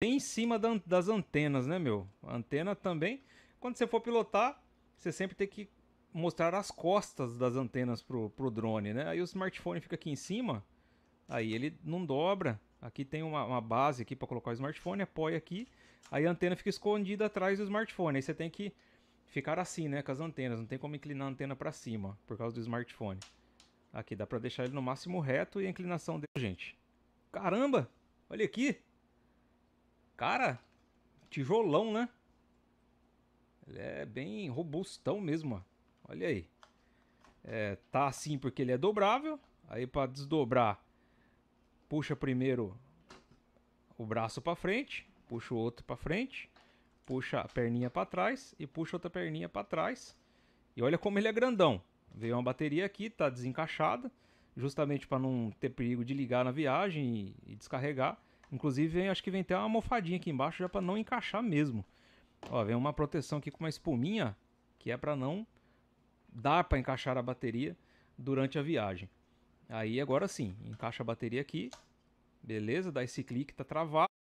bem em cima da, das antenas, né, meu? A antena também. Quando você for pilotar, você sempre tem que mostrar as costas das antenas pro, pro drone, né? Aí o smartphone fica aqui em cima, aí ele não dobra. Aqui tem uma, uma base aqui para colocar o smartphone, apoia aqui, aí a antena fica escondida atrás do smartphone. Aí você tem que ficar assim, né, com as antenas. Não tem como inclinar a antena para cima por causa do smartphone. Aqui dá para deixar ele no máximo reto e a inclinação dele, gente. Caramba! Olha aqui! Cara, tijolão, né? Ele é bem robustão mesmo, ó. Olha aí. É, tá assim porque ele é dobrável. Aí para desdobrar, puxa primeiro o braço para frente, puxa o outro para frente, puxa a perninha para trás e puxa outra perninha para trás. E olha como ele é grandão. Veio uma bateria aqui, tá desencaixada, justamente para não ter perigo de ligar na viagem e, e descarregar. Inclusive, acho que vem até uma almofadinha aqui embaixo já para não encaixar mesmo. Ó, vem uma proteção aqui com uma espuminha, que é para não dar para encaixar a bateria durante a viagem. Aí agora sim, encaixa a bateria aqui. Beleza, dá esse clique, tá travado.